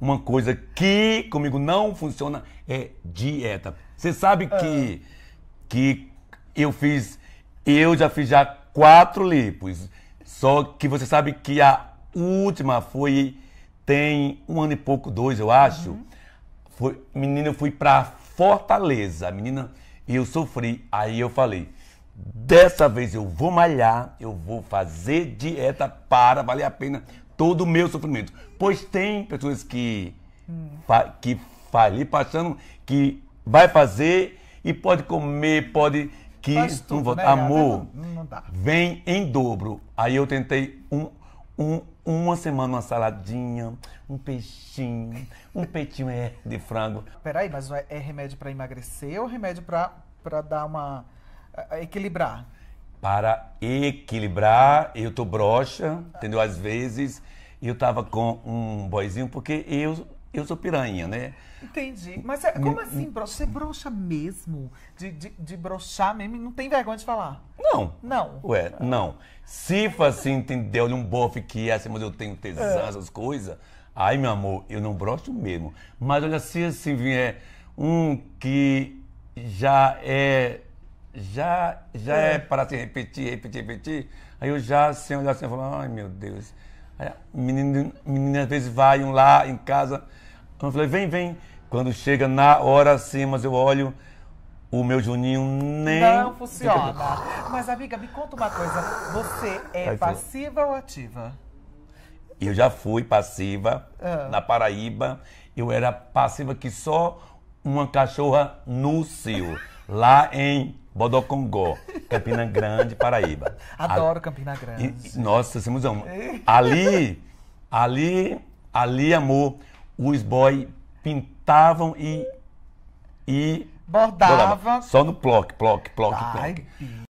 Uma coisa que comigo não funciona é dieta. Você sabe é. que, que eu fiz, eu já fiz já quatro lipos. Só que você sabe que a última foi, tem um ano e pouco, dois, eu acho. Uhum. Foi, menina, eu fui pra Fortaleza. Menina, eu sofri. Aí eu falei, dessa vez eu vou malhar, eu vou fazer dieta para valer a pena todo o meu sofrimento. Pois tem pessoas que, hum. fa, que fali passando, que vai fazer e pode comer, pode. Que tudo, não, né? amor, não, não vem em dobro. Aí eu tentei um, um, uma semana uma saladinha, um peixinho, um peitinho é de frango. Peraí, mas é, é remédio para emagrecer ou remédio para dar uma. É, equilibrar? para equilibrar. Eu tô broxa, entendeu? Às vezes eu tava com um boizinho, porque eu, eu sou piranha, né? Entendi. Mas é, como hum, hum. assim, broxa? Você é broxa mesmo? De, de, de broxar mesmo não tem vergonha de falar? Não. Não. Ué, não. Se assim, entendeu? Um bofe que é assim, mas eu tenho tesão, é. essas coisas. Ai, meu amor, eu não broxo mesmo. Mas olha, se assim vier um que já é já, já é. é para se repetir, repetir, repetir. Aí eu já sem olhar assim, falando, ai meu Deus. Aí, menino, menina às vezes vai um lá em casa. Eu falei, vem, vem. Quando chega na hora assim, mas eu olho, o meu Juninho nem. Não funciona. Mas, amiga, me conta uma coisa. Você é Aí passiva ou ativa? Eu já fui passiva ah. na Paraíba. Eu era passiva que só uma cachorra no cio lá em Bodocongó, Campina Grande, Paraíba. Adoro Campina Grande. E, nossa, um musão. Ali, ali, ali, amor, os boy pintavam e. e bordavam. Bordava. Só no ploc, ploc, ploc, Ai, ploc.